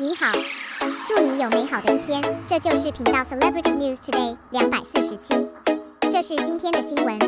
你好，祝你有美好的一天。这就是频道 Celebrity News Today 两百四十七，这是今天的新闻。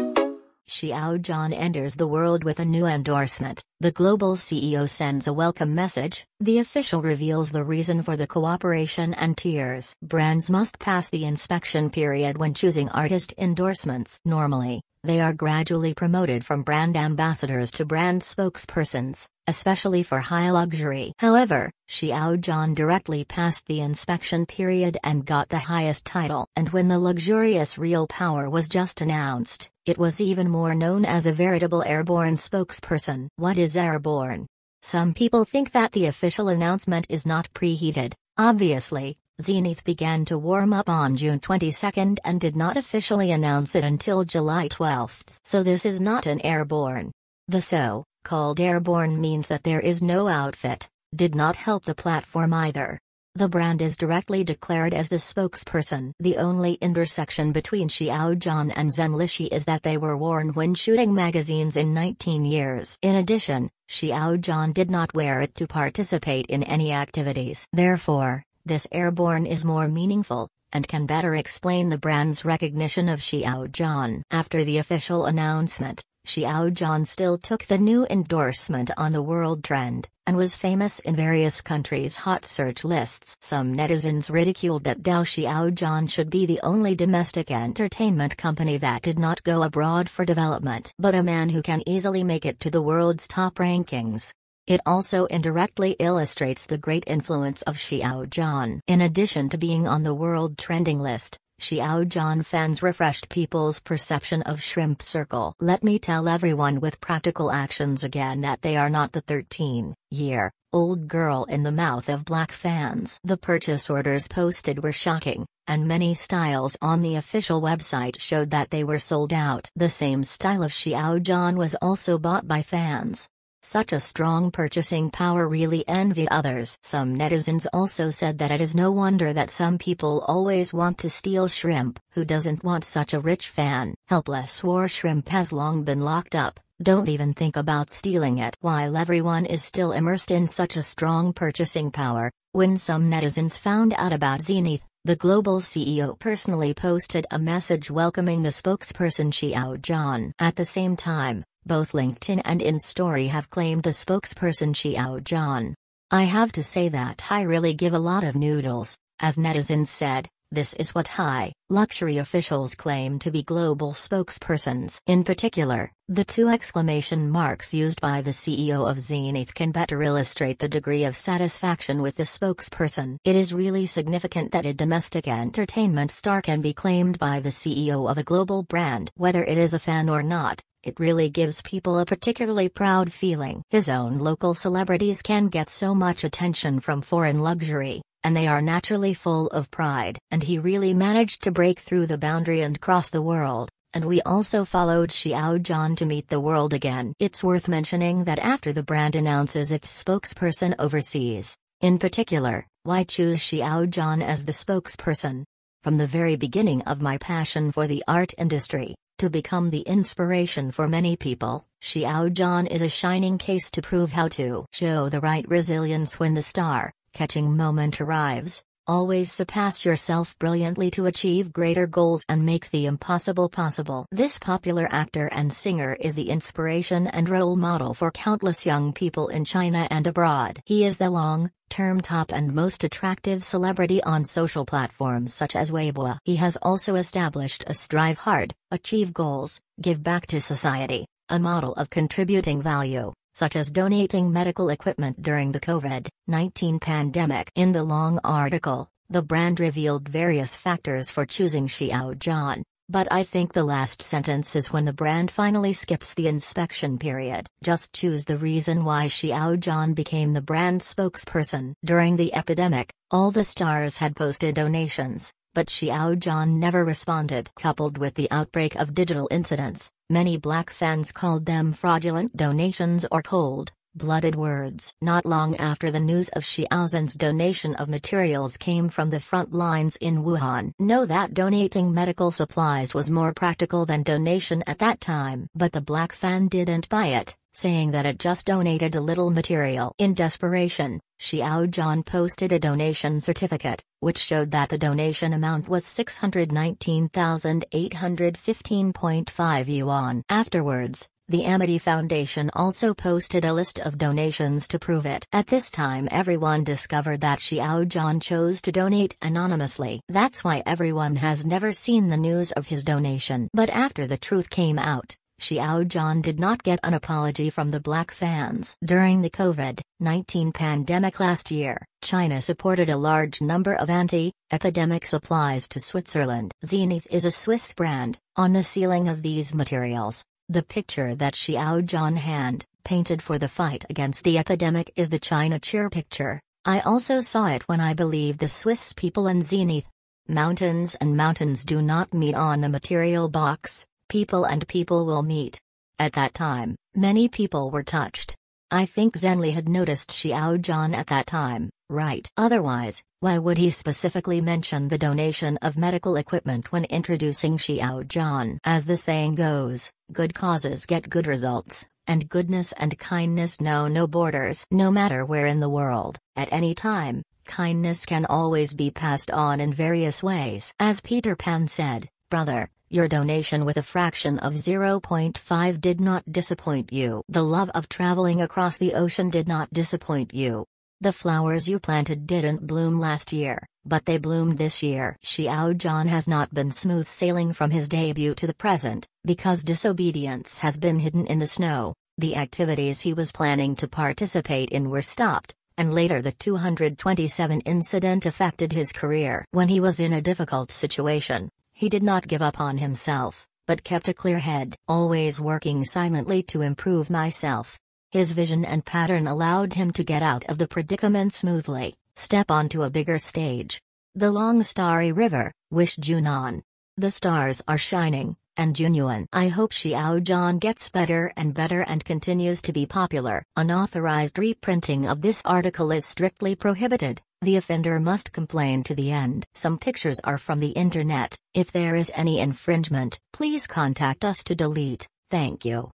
Xiao John enters the world with a new endorsement. The global CEO sends a welcome message, the official reveals the reason for the cooperation and tiers. Brands must pass the inspection period when choosing artist endorsements. Normally, they are gradually promoted from brand ambassadors to brand spokespersons, especially for high luxury. However, Xiao John directly passed the inspection period and got the highest title. And when the luxurious Real Power was just announced, it was even more known as a veritable airborne spokesperson. What is is airborne. Some people think that the official announcement is not preheated. Obviously, Zenith began to warm up on June 22 and did not officially announce it until July 12, so this is not an airborne. The so called airborne means that there is no outfit, did not help the platform either. The brand is directly declared as the spokesperson. The only intersection between Xiao John and Zenlishi is that they were worn when shooting magazines in 19 years. In addition, Xiao did not wear it to participate in any activities. Therefore, this airborne is more meaningful and can better explain the brand's recognition of Xiao After the official announcement, Xiao still took the new endorsement on the world trend and was famous in various countries' hot search lists. Some netizens ridiculed that Dao Xiaozhan should be the only domestic entertainment company that did not go abroad for development, but a man who can easily make it to the world's top rankings. It also indirectly illustrates the great influence of Xiaojian. In addition to being on the world trending list, Xiao John fans refreshed people's perception of Shrimp Circle. Let me tell everyone with practical actions again that they are not the 13 year old girl in the mouth of black fans. The purchase orders posted were shocking, and many styles on the official website showed that they were sold out. The same style of Xiao John was also bought by fans. Such a strong purchasing power really envied others. Some netizens also said that it is no wonder that some people always want to steal Shrimp. Who doesn't want such a rich fan? Helpless war Shrimp has long been locked up. Don't even think about stealing it. While everyone is still immersed in such a strong purchasing power, when some netizens found out about Zenith, the global CEO personally posted a message welcoming the spokesperson Xiao John. At the same time, both LinkedIn and InStory have claimed the spokesperson Xiao John. I have to say that I really give a lot of noodles, as netizens said, this is what high, luxury officials claim to be global spokespersons. In particular, the two exclamation marks used by the CEO of Zenith can better illustrate the degree of satisfaction with the spokesperson. It is really significant that a domestic entertainment star can be claimed by the CEO of a global brand. Whether it is a fan or not, it really gives people a particularly proud feeling. His own local celebrities can get so much attention from foreign luxury and they are naturally full of pride. And he really managed to break through the boundary and cross the world, and we also followed Xiao John to meet the world again. It's worth mentioning that after the brand announces its spokesperson overseas, in particular, why choose Xiao John as the spokesperson? From the very beginning of my passion for the art industry, to become the inspiration for many people, Xiao John is a shining case to prove how to show the right resilience when the star, catching moment arrives, always surpass yourself brilliantly to achieve greater goals and make the impossible possible. This popular actor and singer is the inspiration and role model for countless young people in China and abroad. He is the long, term top and most attractive celebrity on social platforms such as Weibo. He has also established a strive hard, achieve goals, give back to society, a model of contributing value such as donating medical equipment during the COVID 19 pandemic. In the long article, the brand revealed various factors for choosing Xiao John, but I think the last sentence is when the brand finally skips the inspection period. Just choose the reason why Xiao John became the brand spokesperson. During the epidemic, all the stars had posted donations, but Xiao Zhan never responded. Coupled with the outbreak of digital incidents, many black fans called them fraudulent donations or cold, blooded words. Not long after the news of Zhan's donation of materials came from the front lines in Wuhan. Know that donating medical supplies was more practical than donation at that time. But the black fan didn't buy it saying that it just donated a little material. In desperation, Xiao John posted a donation certificate, which showed that the donation amount was 619,815.5 yuan. Afterwards, the Amity Foundation also posted a list of donations to prove it. At this time everyone discovered that Xiao John chose to donate anonymously. That's why everyone has never seen the news of his donation. But after the truth came out, Xiao Zhan did not get an apology from the black fans. During the COVID 19 pandemic last year, China supported a large number of anti epidemic supplies to Switzerland. Zenith is a Swiss brand. On the ceiling of these materials, the picture that Xiao Zhan hand painted for the fight against the epidemic is the China cheer picture. I also saw it when I believe the Swiss people and Zenith. Mountains and mountains do not meet on the material box, people and people will meet. At that time, many people were touched. I think Zenli had noticed Xiao John at that time, right? Otherwise, why would he specifically mention the donation of medical equipment when introducing Xiao John? As the saying goes, good causes get good results, and goodness and kindness know no borders. No matter where in the world, at any time, kindness can always be passed on in various ways. As Peter Pan said, brother, your donation with a fraction of 0.5 did not disappoint you. The love of traveling across the ocean did not disappoint you. The flowers you planted didn't bloom last year, but they bloomed this year. Xiao John has not been smooth sailing from his debut to the present, because disobedience has been hidden in the snow. The activities he was planning to participate in were stopped, and later the 227 incident affected his career. When he was in a difficult situation, he did not give up on himself, but kept a clear head, always working silently to improve myself. His vision and pattern allowed him to get out of the predicament smoothly, step onto a bigger stage. The long starry river, wish Junan. The stars are shining, and Junyuan. I hope Xiao John gets better and better and continues to be popular. Unauthorized reprinting of this article is strictly prohibited. The offender must complain to the end. Some pictures are from the internet. If there is any infringement, please contact us to delete. Thank you.